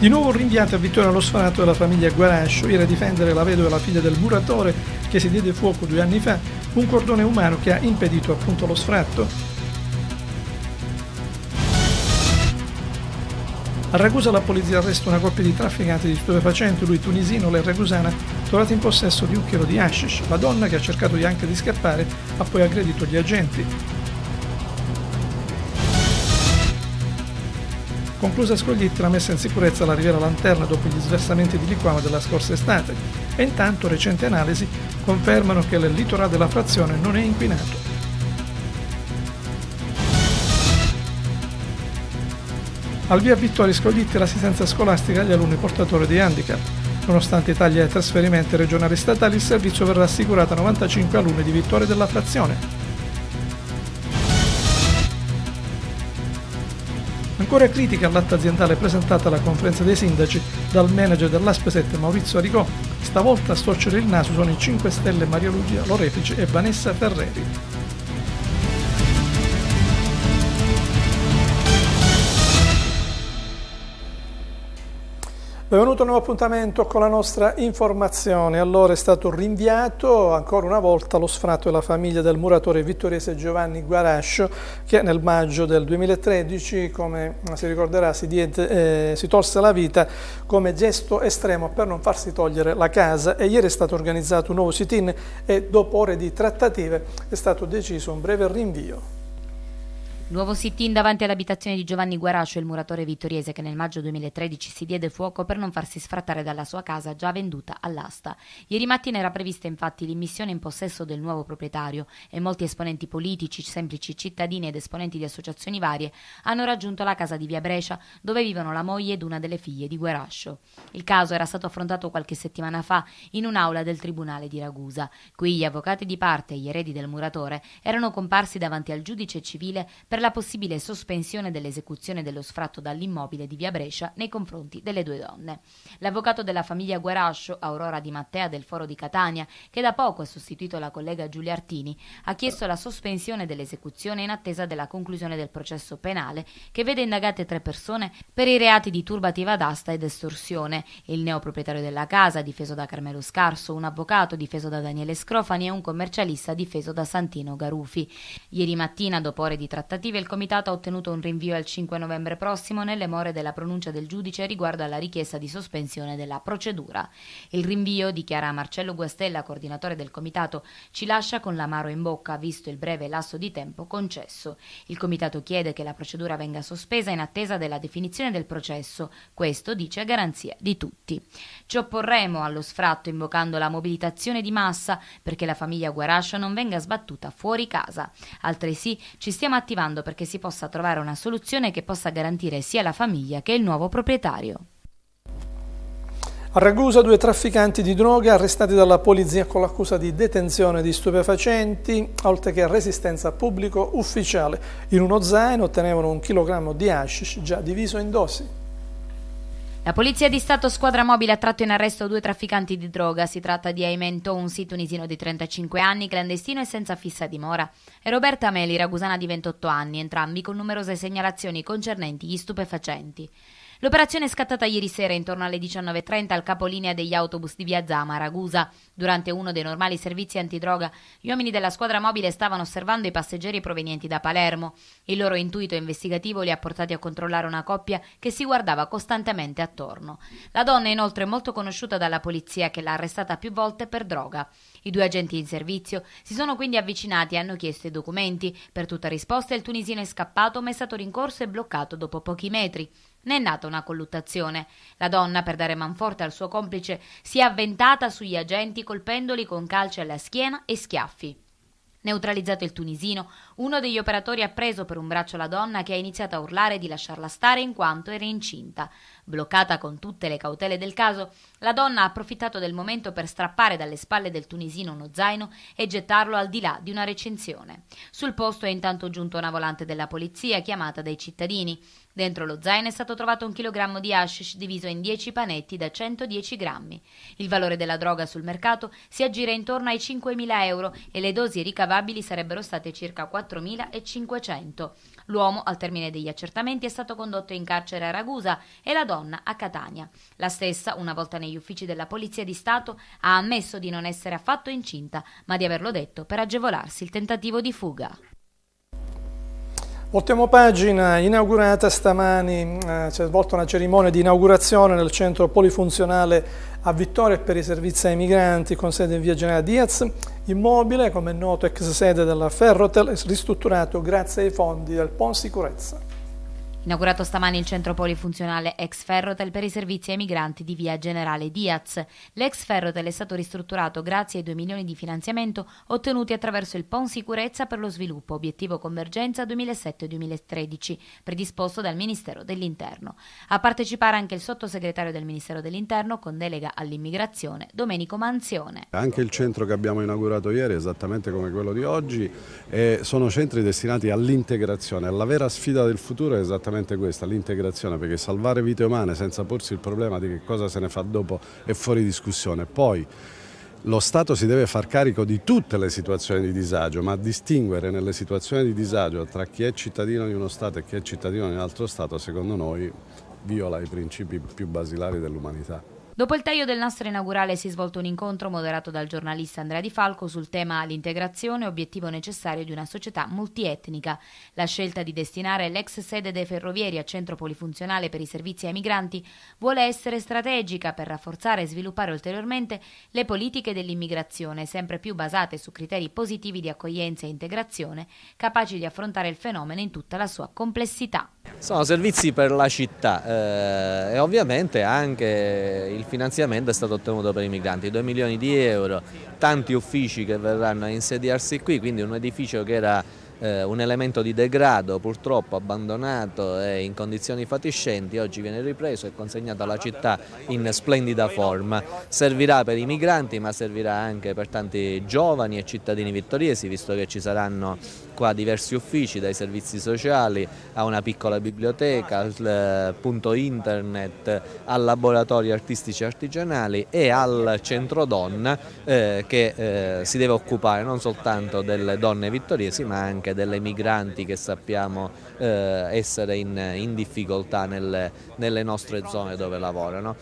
Di nuovo rinviata a vittoria allo sfratto della famiglia Guarascio, ira a difendere la vedova e la figlia del muratore che si diede fuoco due anni fa, un cordone umano che ha impedito appunto lo sfratto. A Ragusa la polizia arresta una coppia di trafficanti di stupefacenti, lui tunisino, e lei ragusana, trovati in possesso di un chilo di hashish. La donna, che ha cercato di anche di scappare, ha poi aggredito gli agenti. conclusa a la messa in sicurezza alla Riviera Lanterna dopo gli sversamenti di liquame della scorsa estate e intanto recenti analisi confermano che il litorale della frazione non è inquinato. Al via Vittorio Scroglitti l'assistenza scolastica agli alunni portatori di handicap. Nonostante i tagli ai trasferimenti regionali e statali, il servizio verrà assicurato a 95 alunni di Vittorio della frazione, Ancora critica all'atto aziendale presentata alla conferenza dei sindaci dal manager dell'ASP7 Maurizio Aricò, stavolta a storcere il naso sono i 5 Stelle Maria Lugia Lorefice e Vanessa Ferreri. Benvenuto a un nuovo appuntamento con la nostra informazione. Allora è stato rinviato ancora una volta lo sfratto della famiglia del muratore vittoriese Giovanni Guarascio che nel maggio del 2013, come si ricorderà, si, diede, eh, si tolse la vita come gesto estremo per non farsi togliere la casa e ieri è stato organizzato un nuovo sit-in e dopo ore di trattative è stato deciso un breve rinvio. Nuovo sit-in davanti all'abitazione di Giovanni Guarascio, il muratore vittoriese che nel maggio 2013 si diede fuoco per non farsi sfrattare dalla sua casa già venduta all'asta. Ieri mattina era prevista infatti l'immissione in possesso del nuovo proprietario e molti esponenti politici, semplici cittadini ed esponenti di associazioni varie hanno raggiunto la casa di Via Brescia dove vivono la moglie ed una delle figlie di Guarascio. Il caso era stato affrontato qualche settimana fa in un'aula del Tribunale di Ragusa. Qui gli avvocati di parte e gli eredi del muratore erano comparsi davanti al giudice civile per per la possibile sospensione dell'esecuzione dello sfratto dall'immobile di Via Brescia nei confronti delle due donne. L'avvocato della famiglia Guarascio, Aurora Di Mattea del Foro di Catania, che da poco ha sostituito la collega Giulia Artini, ha chiesto la sospensione dell'esecuzione in attesa della conclusione del processo penale che vede indagate tre persone per i reati di turbativa d'asta ed estorsione, il neoproprietario della casa difeso da Carmelo Scarso, un avvocato difeso da Daniele Scrofani e un commercialista difeso da Santino Garufi. Ieri mattina, dopo ore di trattativa, definitive il Comitato ha ottenuto un rinvio al 5 novembre prossimo nelle more della pronuncia del giudice riguardo alla richiesta di sospensione della procedura. Il rinvio, dichiara Marcello Guastella, coordinatore del Comitato, ci lascia con l'amaro in bocca visto il breve lasso di tempo concesso. Il Comitato chiede che la procedura venga sospesa in attesa della definizione del processo. Questo dice a garanzia di tutti. Ci opporremo allo sfratto invocando la mobilitazione di massa perché la famiglia Guarascio non venga sbattuta fuori casa. Altresì ci stiamo attivando lavorando perché si possa trovare una soluzione che possa garantire sia la famiglia che il nuovo proprietario. A Ragusa due trafficanti di droga arrestati dalla polizia con l'accusa di detenzione di stupefacenti, oltre che resistenza pubblico ufficiale. In uno zaino ottenevano un chilogrammo di hashish già diviso in dosi. La Polizia di Stato squadra mobile ha tratto in arresto due trafficanti di droga. Si tratta di Aymen Tounsi, tunisino di 35 anni, clandestino e senza fissa dimora, e Roberta Meli, ragusana di 28 anni, entrambi con numerose segnalazioni concernenti gli stupefacenti. L'operazione è scattata ieri sera intorno alle 19.30 al capolinea degli autobus di Via Zama, Ragusa. Durante uno dei normali servizi antidroga, gli uomini della squadra mobile stavano osservando i passeggeri provenienti da Palermo. Il loro intuito investigativo li ha portati a controllare una coppia che si guardava costantemente attorno. La donna è inoltre molto conosciuta dalla polizia che l'ha arrestata più volte per droga. I due agenti in servizio si sono quindi avvicinati e hanno chiesto i documenti. Per tutta risposta il tunisino è scappato ma è stato rincorso e bloccato dopo pochi metri. Ne è nata una colluttazione. La donna, per dare manforte al suo complice, si è avventata sugli agenti colpendoli con calci alla schiena e schiaffi. Neutralizzato il tunisino, uno degli operatori ha preso per un braccio la donna che ha iniziato a urlare di lasciarla stare in quanto era incinta. Bloccata con tutte le cautele del caso, la donna ha approfittato del momento per strappare dalle spalle del tunisino uno zaino e gettarlo al di là di una recinzione. Sul posto è intanto giunto una volante della polizia chiamata dai cittadini. Dentro lo zaino è stato trovato un chilogrammo di hashish diviso in 10 panetti da 110 grammi. Il valore della droga sul mercato si aggira intorno ai 5.000 euro e le dosi ricavabili sarebbero state circa 4 4.500. L'uomo, al termine degli accertamenti, è stato condotto in carcere a Ragusa e la donna a Catania. La stessa, una volta negli uffici della Polizia di Stato, ha ammesso di non essere affatto incinta, ma di averlo detto per agevolarsi il tentativo di fuga. Voltiamo pagina, inaugurata stamani, eh, si è svolta una cerimonia di inaugurazione nel centro polifunzionale a Vittoria per i servizi ai migranti con sede in via Generale Diaz, immobile come è noto ex sede della Ferrotel ristrutturato grazie ai fondi del PON Sicurezza. Inaugurato stamani il centro polifunzionale ex Ferrotel per i servizi ai migranti di via Generale Diaz. L'ex Ferrotel è stato ristrutturato grazie ai 2 milioni di finanziamento ottenuti attraverso il PON Sicurezza per lo Sviluppo, obiettivo convergenza 2007-2013, predisposto dal Ministero dell'Interno. A partecipare anche il sottosegretario del Ministero dell'Interno con delega all'immigrazione, Domenico Manzione. Anche il centro che abbiamo inaugurato ieri, esattamente come quello di oggi, eh, sono centri destinati all'integrazione, La vera sfida del futuro è esattamente esattamente questa, l'integrazione, perché salvare vite umane senza porsi il problema di che cosa se ne fa dopo è fuori discussione. Poi lo Stato si deve far carico di tutte le situazioni di disagio, ma distinguere nelle situazioni di disagio tra chi è cittadino di uno Stato e chi è cittadino di un altro Stato, secondo noi, viola i principi più basilari dell'umanità. Dopo il taglio del nastro inaugurale si è svolto un incontro moderato dal giornalista Andrea Di Falco sul tema l'integrazione, obiettivo necessario di una società multietnica. La scelta di destinare l'ex sede dei ferrovieri a centro polifunzionale per i servizi ai migranti vuole essere strategica per rafforzare e sviluppare ulteriormente le politiche dell'immigrazione, sempre più basate su criteri positivi di accoglienza e integrazione, capaci di affrontare il fenomeno in tutta la sua complessità. Sono servizi per la città eh, e ovviamente anche il finanziamento è stato ottenuto per i migranti, 2 milioni di euro, tanti uffici che verranno a insediarsi qui, quindi un edificio che era eh, un elemento di degrado purtroppo abbandonato e in condizioni fatiscenti, oggi viene ripreso e consegnato alla città in splendida forma. Servirà per i migranti ma servirà anche per tanti giovani e cittadini vittoriesi, visto che ci saranno qua diversi uffici, dai servizi sociali a una piccola biblioteca, al eh, punto internet, al laboratorio artistici artigianali e al centro donna eh, che eh, si deve occupare non soltanto delle donne vittoriesi ma anche delle migranti che sappiamo eh, essere in, in difficoltà nelle, nelle nostre zone dove lavorano.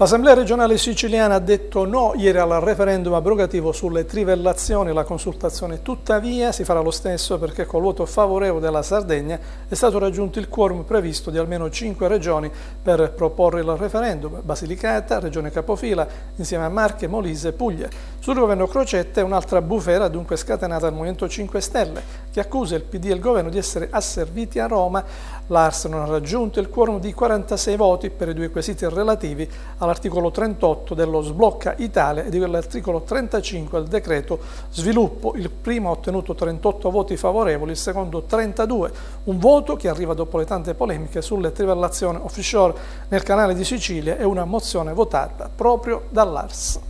L'Assemblea regionale siciliana ha detto no ieri al referendum abrogativo sulle trivellazioni la consultazione, tuttavia si farà lo stesso perché col voto favorevole della Sardegna è stato raggiunto il quorum previsto di almeno 5 regioni per proporre il referendum, Basilicata, Regione Capofila, insieme a Marche, Molise e Puglia. Sul governo Crocetta è un'altra bufera dunque scatenata dal Movimento 5 Stelle, che accusa il PD e il governo di essere asserviti a Roma. L'Ars non ha raggiunto il quorum di 46 voti per i due quesiti relativi all'articolo 38 dello Sblocca Italia e di quell'articolo 35 del decreto Sviluppo. Il primo ha ottenuto 38 voti favorevoli, il secondo 32, un voto che arriva dopo le tante polemiche sulle trivellazioni offshore nel canale di Sicilia e una mozione votata proprio dall'Ars.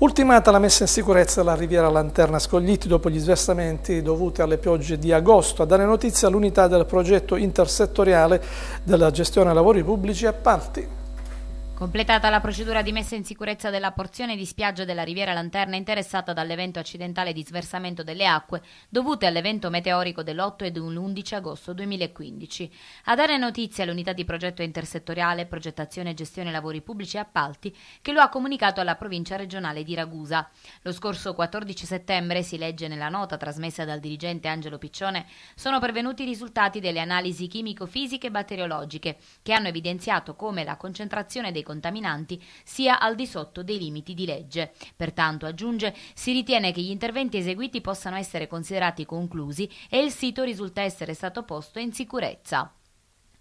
Ultimata la messa in sicurezza della riviera Lanterna Scogliti dopo gli sversamenti dovuti alle piogge di agosto. A dare notizia l'unità del progetto intersettoriale della gestione lavori pubblici e appalti. Completata la procedura di messa in sicurezza della porzione di spiaggia della Riviera Lanterna interessata dall'evento accidentale di sversamento delle acque dovute all'evento meteorico dell'8 ed 11 agosto 2015. A dare notizia l'unità di progetto intersettoriale Progettazione e Gestione Lavori Pubblici e Appalti che lo ha comunicato alla provincia regionale di Ragusa. Lo scorso 14 settembre, si legge nella nota trasmessa dal dirigente Angelo Piccione, sono pervenuti i risultati delle analisi chimico-fisiche e batteriologiche che hanno evidenziato come la concentrazione dei contaminanti sia al di sotto dei limiti di legge. Pertanto, aggiunge, si ritiene che gli interventi eseguiti possano essere considerati conclusi e il sito risulta essere stato posto in sicurezza.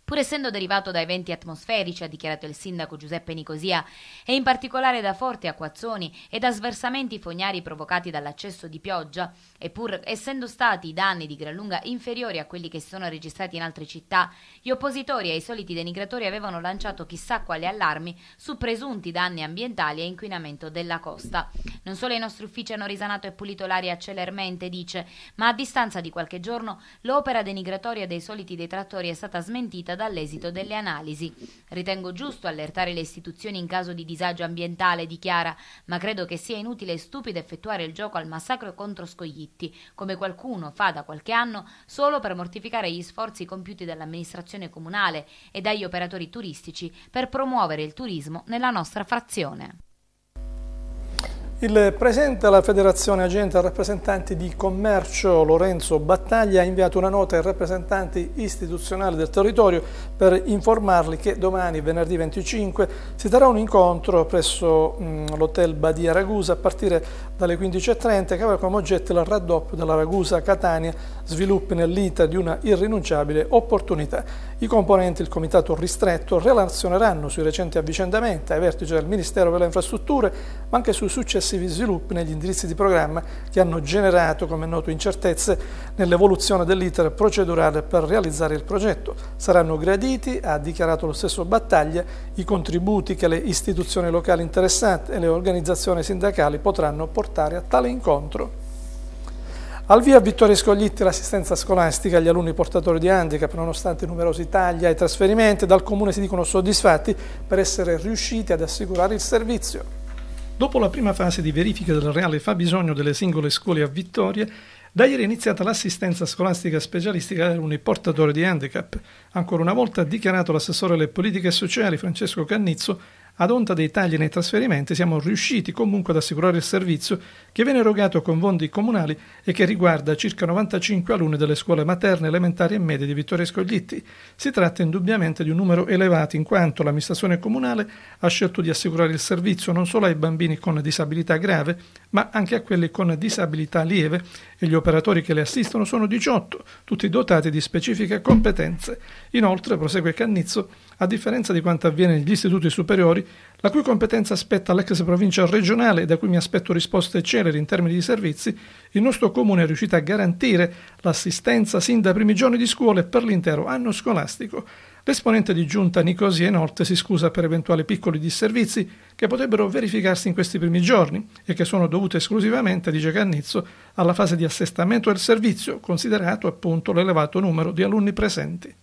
Pur essendo derivato da eventi atmosferici, ha dichiarato il sindaco Giuseppe Nicosia, e in particolare da forti acquazzoni e da sversamenti fognari provocati dall'accesso di pioggia, e pur essendo stati i danni di gran lunga inferiori a quelli che si sono registrati in altre città, gli oppositori e i soliti denigratori avevano lanciato chissà quali allarmi su presunti danni ambientali e inquinamento della costa. Non solo i nostri uffici hanno risanato e pulito l'aria celermente, dice, ma a distanza di qualche giorno l'opera denigratoria dei soliti detrattori è stata smentita dall'esito delle analisi. Ritengo giusto allertare le istituzioni in caso di disagio ambientale, dichiara, ma credo che sia inutile e stupido effettuare il gioco al massacro contro Scoglitti, come qualcuno fa da qualche anno solo per mortificare gli sforzi compiuti dall'amministrazione comunale e dagli operatori turistici per promuovere il turismo nella nostra frazione. Il Presidente della Federazione Agente e Rappresentanti di Commercio Lorenzo Battaglia ha inviato una nota ai rappresentanti istituzionali del territorio per informarli che domani, venerdì 25, si terrà un incontro presso l'Hotel Badia Ragusa a partire dalle 15.30 che avrà come oggetto il raddoppio della Ragusa Catania, sviluppi nell'ita di una irrinunciabile opportunità. I componenti del Comitato Ristretto relazioneranno sui recenti avvicendamenti ai vertici del Ministero delle Infrastrutture, ma anche sui successivi successivi sviluppi negli indirizzi di programma che hanno generato, come noto, incertezze nell'evoluzione dell'iter procedurale per realizzare il progetto. Saranno graditi, ha dichiarato lo stesso Battaglia, i contributi che le istituzioni locali interessate e le organizzazioni sindacali potranno portare a tale incontro. Al via Vittorio Scoglitti l'assistenza scolastica agli alunni portatori di handicap, nonostante numerosi tagli ai trasferimenti, dal comune si dicono soddisfatti per essere riusciti ad assicurare il servizio. Dopo la prima fase di verifica del reale fabbisogno delle singole scuole a Vittoria, da ieri è iniziata l'assistenza scolastica specialistica per un portatore di handicap. Ancora una volta ha dichiarato l'assessore alle politiche sociali Francesco Cannizzo ad onta dei tagli nei trasferimenti siamo riusciti comunque ad assicurare il servizio che viene erogato con fondi comunali e che riguarda circa 95 alunni delle scuole materne, elementari e medie di Vittorio Scoglitti. Si tratta indubbiamente di un numero elevato in quanto l'amministrazione comunale ha scelto di assicurare il servizio non solo ai bambini con disabilità grave, ma anche a quelli con disabilità lieve e gli operatori che le assistono sono 18, tutti dotati di specifiche competenze. Inoltre, prosegue Cannizzo, a differenza di quanto avviene negli istituti superiori, la cui competenza spetta all'ex provincia regionale e da cui mi aspetto risposte celeri in termini di servizi, il nostro comune è riuscito a garantire l'assistenza sin dai primi giorni di scuola e per l'intero anno scolastico. L'esponente di giunta Nicosia Enorte si scusa per eventuali piccoli disservizi che potrebbero verificarsi in questi primi giorni e che sono dovuti esclusivamente, dice Cannizzo, alla fase di assestamento del servizio, considerato appunto l'elevato numero di alunni presenti.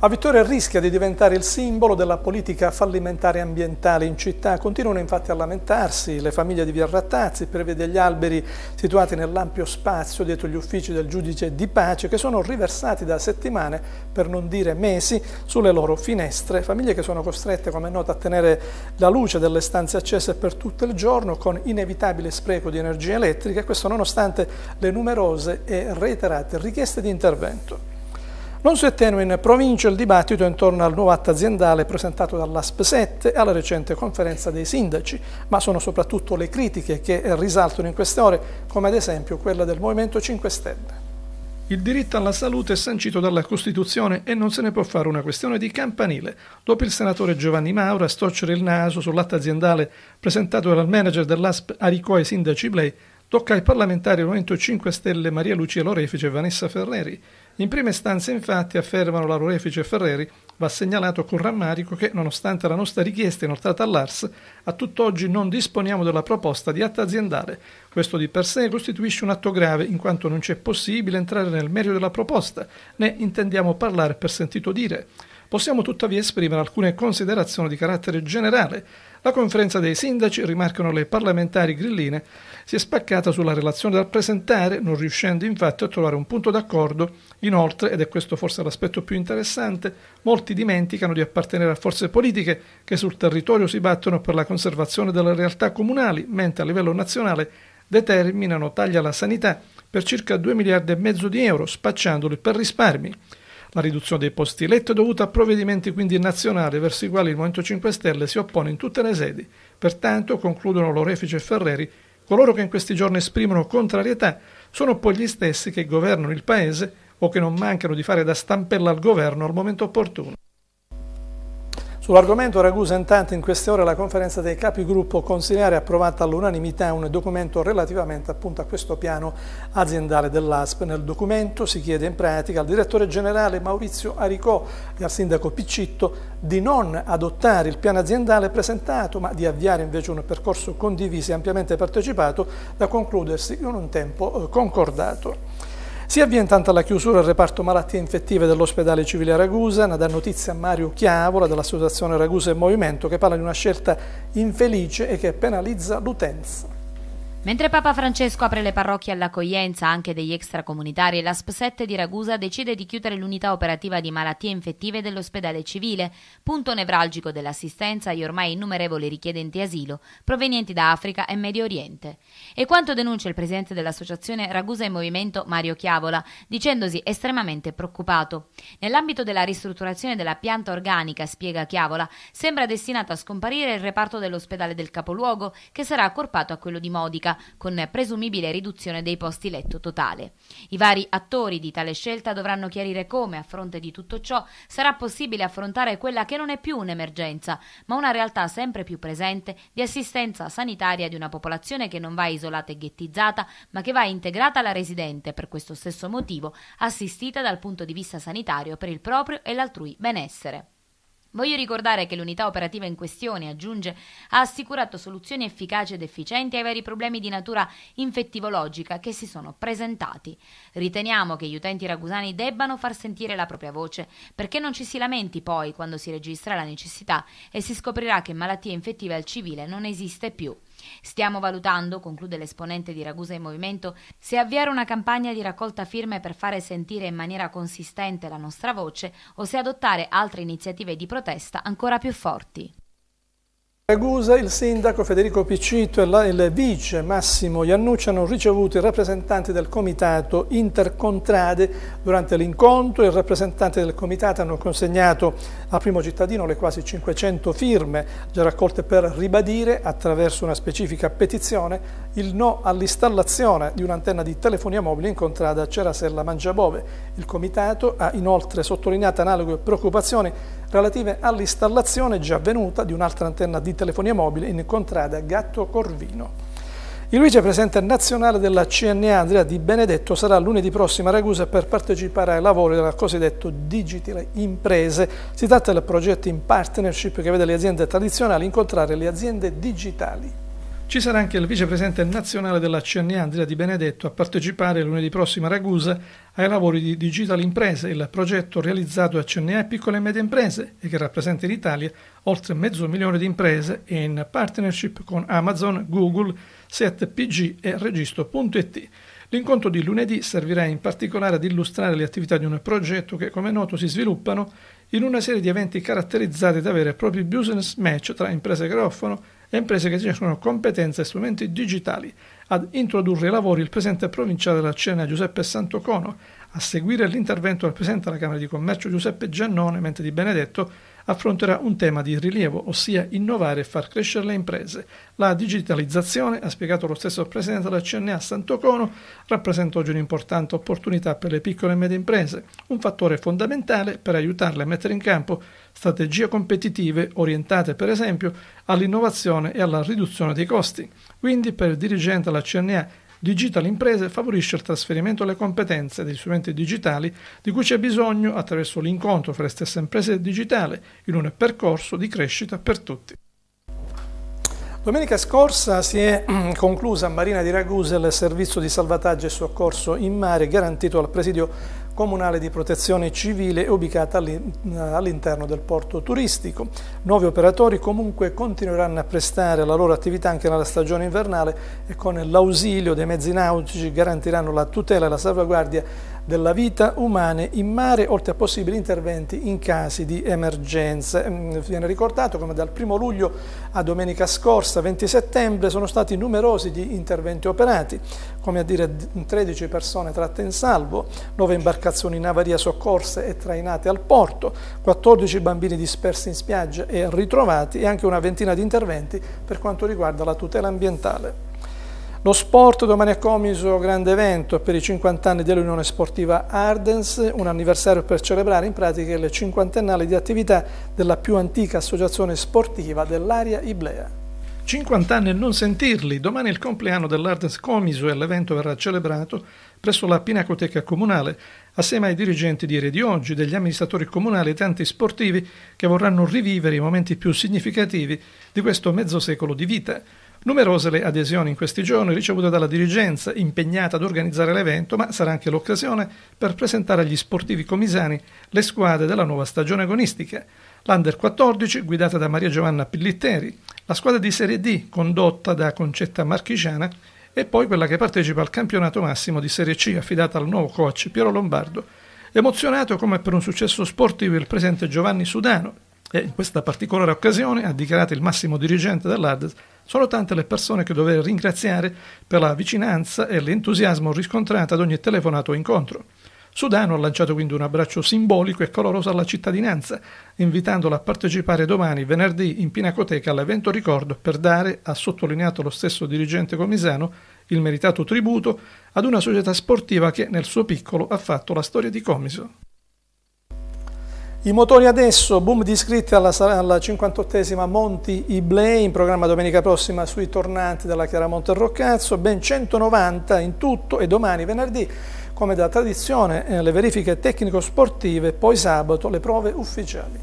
A Vittoria rischia di diventare il simbolo della politica fallimentare ambientale in città. Continuano infatti a lamentarsi le famiglie di Via Rattazzi per via degli alberi situati nell'ampio spazio dietro gli uffici del giudice di pace che sono riversati da settimane, per non dire mesi, sulle loro finestre. Famiglie che sono costrette, come è noto, a tenere la luce delle stanze accese per tutto il giorno con inevitabile spreco di energia elettrica, e questo nonostante le numerose e reiterate richieste di intervento. Non si attenua in provincia il dibattito intorno al nuovo atto aziendale presentato dall'ASP 7 alla recente conferenza dei sindaci, ma sono soprattutto le critiche che risaltano in queste ore, come ad esempio quella del Movimento 5 Stelle. Il diritto alla salute è sancito dalla Costituzione e non se ne può fare una questione di campanile. Dopo il senatore Giovanni Maura storcere il naso sull'atto aziendale presentato dal manager dell'ASP Aricò ai sindaci Blei, tocca ai parlamentari del Movimento 5 Stelle Maria Lucia Lorefice e Vanessa Ferreri. In prima istanza, infatti, affermano la Lorefice e Ferreri, va segnalato con rammarico che, nonostante la nostra richiesta inoltrata all'ARS, a tutt'oggi non disponiamo della proposta di atto aziendale. Questo di per sé costituisce un atto grave, in quanto non c'è possibile entrare nel merito della proposta, né intendiamo parlare per sentito dire. Possiamo tuttavia esprimere alcune considerazioni di carattere generale la conferenza dei sindaci, rimarcano le parlamentari grilline, si è spaccata sulla relazione da presentare, non riuscendo infatti a trovare un punto d'accordo. Inoltre, ed è questo forse l'aspetto più interessante, molti dimenticano di appartenere a forze politiche che sul territorio si battono per la conservazione delle realtà comunali, mentre a livello nazionale determinano tagli alla sanità per circa 2 miliardi e mezzo di euro, spacciandoli per risparmi. La riduzione dei posti letto è dovuta a provvedimenti quindi nazionali verso i quali il Movimento 5 Stelle si oppone in tutte le sedi. Pertanto, concludono Lorefice e Ferreri, coloro che in questi giorni esprimono contrarietà sono poi gli stessi che governano il Paese o che non mancano di fare da stampella al governo al momento opportuno. Sull'argomento Ragusa intanto in queste ore la conferenza dei capigruppo consigliare ha approvato all'unanimità un documento relativamente appunto a questo piano aziendale dell'ASP. Nel documento si chiede in pratica al direttore generale Maurizio Aricò e al sindaco Piccitto di non adottare il piano aziendale presentato ma di avviare invece un percorso condiviso e ampiamente partecipato da concludersi in un tempo eh, concordato. Si avvia intanto alla chiusura il reparto malattie infettive dell'ospedale civile Ragusa, ne dà notizia Mario Chiavola dell'associazione Ragusa e Movimento che parla di una scelta infelice e che penalizza l'utenza. Mentre Papa Francesco apre le parrocchie all'accoglienza anche degli extracomunitari, l'ASP 7 di Ragusa decide di chiudere l'unità operativa di malattie infettive dell'ospedale civile, punto nevralgico dell'assistenza agli ormai innumerevoli richiedenti asilo provenienti da Africa e Medio Oriente. E quanto denuncia il presidente dell'associazione Ragusa in Movimento Mario Chiavola, dicendosi estremamente preoccupato. Nell'ambito della ristrutturazione della pianta organica, spiega Chiavola, sembra destinato a scomparire il reparto dell'ospedale del capoluogo, che sarà accorpato a quello di Modica con presumibile riduzione dei posti letto totale. I vari attori di tale scelta dovranno chiarire come, a fronte di tutto ciò, sarà possibile affrontare quella che non è più un'emergenza, ma una realtà sempre più presente di assistenza sanitaria di una popolazione che non va isolata e ghettizzata, ma che va integrata alla residente, per questo stesso motivo, assistita dal punto di vista sanitario per il proprio e l'altrui benessere. Voglio ricordare che l'unità operativa in questione, aggiunge, ha assicurato soluzioni efficaci ed efficienti ai veri problemi di natura infettivologica che si sono presentati. Riteniamo che gli utenti ragusani debbano far sentire la propria voce, perché non ci si lamenti poi quando si registra la necessità e si scoprirà che malattia infettiva al civile non esiste più. Stiamo valutando, conclude l'esponente di Ragusa in Movimento, se avviare una campagna di raccolta firme per fare sentire in maniera consistente la nostra voce o se adottare altre iniziative di protesta ancora più forti. Ragusa il sindaco Federico Piccito e il vice Massimo Iannucci hanno ricevuto i rappresentanti del comitato Intercontrade durante l'incontro. I rappresentanti del comitato hanno consegnato al primo cittadino le quasi 500 firme già raccolte per ribadire attraverso una specifica petizione il no all'installazione di un'antenna di telefonia mobile in contrada Cerasella Mangiabove. Il comitato ha inoltre sottolineato analoghe preoccupazioni relative all'installazione già avvenuta di un'altra antenna di telefonia mobile in contrada Gatto Corvino. Il vicepresidente nazionale della CNA Andrea Di Benedetto sarà lunedì prossimo a Ragusa per partecipare ai lavori del cosiddetto Digital Imprese. Si tratta del progetto in partnership che vede le aziende tradizionali incontrare le aziende digitali. Ci sarà anche il vicepresidente nazionale della CNA Andrea Di Benedetto a partecipare lunedì prossimo a Ragusa ai lavori di Digital Imprese, il progetto realizzato da CNA e piccole e medie imprese e che rappresenta in Italia oltre mezzo milione di imprese e in partnership con Amazon, Google, SetPG e Registro.it. L'incontro di lunedì servirà in particolare ad illustrare le attività di un progetto che, come noto, si sviluppano in una serie di eventi caratterizzati da avere propri business match tra imprese che offrono e imprese che gestiscono competenze e strumenti digitali. Ad introdurre i lavori il presidente provinciale della Cena Giuseppe Santocono, a seguire l'intervento del presidente della Camera di Commercio Giuseppe Giannone, mentre di Benedetto affronterà un tema di rilievo, ossia innovare e far crescere le imprese. La digitalizzazione, ha spiegato lo stesso presidente della CNA Santocono, rappresenta oggi un'importante opportunità per le piccole e medie imprese, un fattore fondamentale per aiutarle a mettere in campo strategie competitive orientate per esempio all'innovazione e alla riduzione dei costi. Quindi per il dirigente della CNA Digital Imprese favorisce il trasferimento delle competenze degli strumenti digitali di cui c'è bisogno attraverso l'incontro fra le stesse imprese digitali in un percorso di crescita per tutti. Domenica scorsa si è mm, conclusa a Marina di Ragusa il servizio di salvataggio e soccorso in mare garantito al presidio comunale di protezione civile ubicata all'interno del porto turistico. Nuovi operatori comunque continueranno a prestare la loro attività anche nella stagione invernale e con l'ausilio dei mezzi nautici garantiranno la tutela e la salvaguardia della vita umana in mare, oltre a possibili interventi in casi di emergenze. Mm, viene ricordato come dal 1 luglio a domenica scorsa, 20 settembre, sono stati numerosi gli interventi operati, come a dire 13 persone tratte in salvo, 9 imbarcazioni in avaria soccorse e trainate al porto, 14 bambini dispersi in spiaggia e ritrovati e anche una ventina di interventi per quanto riguarda la tutela ambientale. Lo sport domani a Comiso, grande evento per i 50 anni dell'Unione Sportiva Ardens, un anniversario per celebrare in pratica il cinquantennale di attività della più antica associazione sportiva dell'area Iblea. 50 anni e non sentirli, domani è il compleanno dell'Ardens Comiso e l'evento verrà celebrato presso la Pinacoteca Comunale, assieme ai dirigenti di ieri e di Oggi, degli amministratori comunali e tanti sportivi che vorranno rivivere i momenti più significativi di questo mezzo secolo di vita. Numerose le adesioni in questi giorni ricevute dalla dirigenza impegnata ad organizzare l'evento, ma sarà anche l'occasione per presentare agli sportivi comisani le squadre della nuova stagione agonistica. L'Under 14 guidata da Maria Giovanna Pillitteri, la squadra di Serie D condotta da Concetta Marchigiana e poi quella che partecipa al campionato massimo di Serie C affidata al nuovo coach Piero Lombardo. Emozionato come per un successo sportivo il presente Giovanni Sudano e in questa particolare occasione ha dichiarato il massimo dirigente dell'Ardes sono tante le persone che dover ringraziare per la vicinanza e l'entusiasmo riscontrato ad ogni telefonato o incontro. Sudano ha lanciato quindi un abbraccio simbolico e caloroso alla cittadinanza, invitandola a partecipare domani, venerdì, in Pinacoteca all'evento ricordo per dare, ha sottolineato lo stesso dirigente comisano, il meritato tributo ad una società sportiva che nel suo piccolo ha fatto la storia di Comiso. I motori adesso, boom di iscritti alla, alla 58esima Monti Iblei, in programma domenica prossima sui tornanti della Chiaramonte Roccazzo, ben 190 in tutto e domani venerdì, come da tradizione, eh, le verifiche tecnico-sportive, poi sabato le prove ufficiali.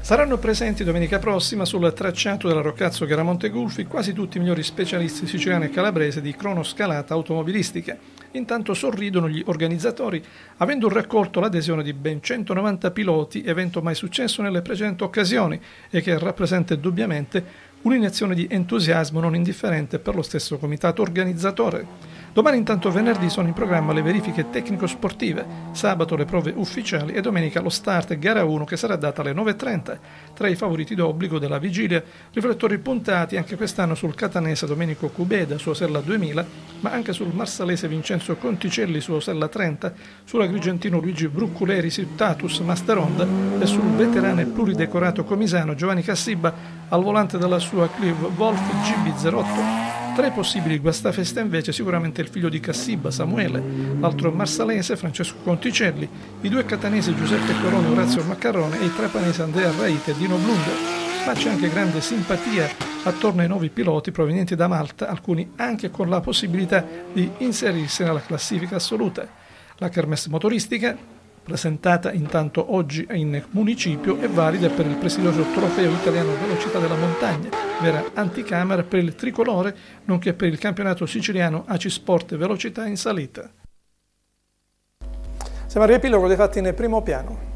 Saranno presenti domenica prossima sul tracciato della Roccazzo Chiaramonte Gulfi quasi tutti i migliori specialisti siciliani e calabrese di cronoscalata automobilistica. Intanto sorridono gli organizzatori, avendo raccolto l'adesione di ben 190 piloti, evento mai successo nelle precedenti occasioni e che rappresenta indubbiamente un'iniezione di entusiasmo non indifferente per lo stesso comitato organizzatore. Domani intanto venerdì sono in programma le verifiche tecnico-sportive, sabato le prove ufficiali e domenica lo start gara 1 che sarà data alle 9.30. Tra i favoriti d'obbligo della vigilia, riflettori puntati anche quest'anno sul catanese Domenico Cubeda, sua sella 2000, ma anche sul marsalese Vincenzo Conticelli, sua sella 30, sull'agrigentino Luigi Brucculeri, Tatus Master Honda e sul veterano e pluridecorato comisano Giovanni Cassiba al volante della sua Clive Wolf GB08. Tra i possibili guastafeste invece sicuramente il figlio di Cassiba, Samuele, l'altro marsalese, Francesco Conticelli, i due catanesi Giuseppe Corone e Orazio Maccarrone e il trapanese Andrea Raite e Dino Blunder. Ma c'è anche grande simpatia attorno ai nuovi piloti provenienti da Malta, alcuni anche con la possibilità di inserirsi nella classifica assoluta. La kermesse motoristica, presentata intanto oggi in municipio, è valida per il prestigioso trofeo italiano velocità della montagna vera anticamera per il tricolore, nonché per il campionato siciliano AC Sport Velocità in salita. Siamo a riepilogo dei fatti nel primo piano.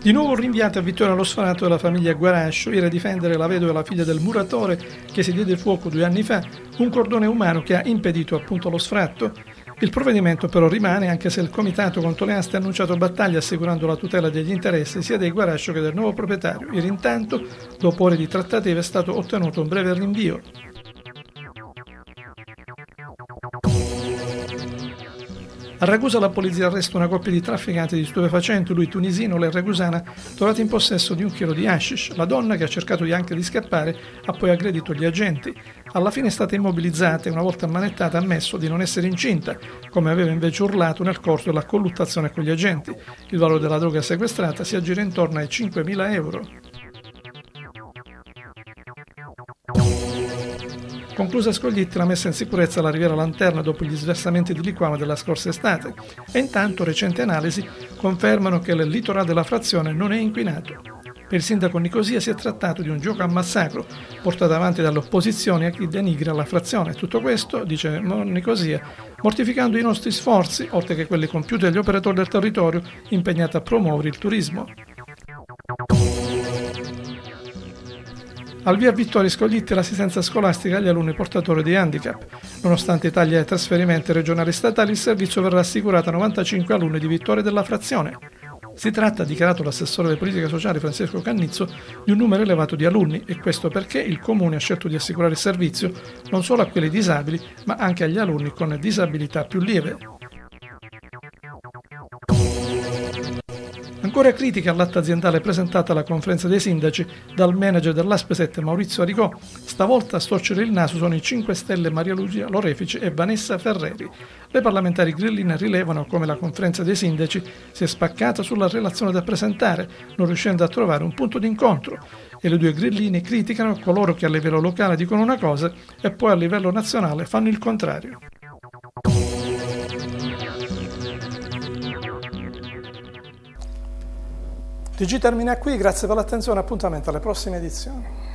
Di nuovo rinviata a vittoria allo sfanato della famiglia Guarascio, ira a difendere la vedova e la figlia del muratore che si diede fuoco due anni fa, un cordone umano che ha impedito appunto lo sfratto. Il provvedimento però rimane anche se il comitato contro le aste ha annunciato battaglia assicurando la tutela degli interessi sia dei Guarascio che del nuovo proprietario. Ieri intanto, dopo ore di trattative, è stato ottenuto un breve rinvio A Ragusa la polizia arresta una coppia di trafficanti di stupefacenti, lui tunisino, lei ragusana, trovati in possesso di un chilo di hashish. La donna, che ha cercato di anche di scappare, ha poi aggredito gli agenti. Alla fine è stata immobilizzata e una volta ammanettata ha ammesso di non essere incinta, come aveva invece urlato nel corso della colluttazione con gli agenti. Il valore della droga sequestrata si aggira intorno ai 5.000 euro. conclusa a Scoglitti la messa in sicurezza alla Riviera Lanterna dopo gli sversamenti di liquame della scorsa estate e intanto recenti analisi confermano che il litorale della frazione non è inquinato. Per il sindaco Nicosia si è trattato di un gioco a massacro portato avanti dall'opposizione a chi denigra la frazione. Tutto questo, dice Nicosia, mortificando i nostri sforzi, oltre che quelli compiuti dagli operatori del territorio impegnati a promuovere il turismo. Al via Vittorio Scoglitti l'assistenza scolastica agli alunni portatori di handicap. Nonostante i tagli ai trasferimenti regionali e statali, il servizio verrà assicurato a 95 alunni di Vittoria della frazione. Si tratta, ha dichiarato l'assessore delle politiche sociali Francesco Cannizzo, di un numero elevato di alunni e questo perché il Comune ha scelto di assicurare il servizio non solo a quelli disabili ma anche agli alunni con disabilità più lieve. Ancora critica all'atto aziendale presentata alla conferenza dei sindaci dal manager dell'Aspe 7 Maurizio Aricò, stavolta a storcere il naso sono i 5 Stelle Maria Lucia Lorefici e Vanessa Ferreri. Le parlamentari grilline rilevano come la conferenza dei sindaci si è spaccata sulla relazione da presentare, non riuscendo a trovare un punto d'incontro e le due grilline criticano coloro che a livello locale dicono una cosa e poi a livello nazionale fanno il contrario. TG termina qui, grazie per l'attenzione, appuntamento alle prossime edizioni.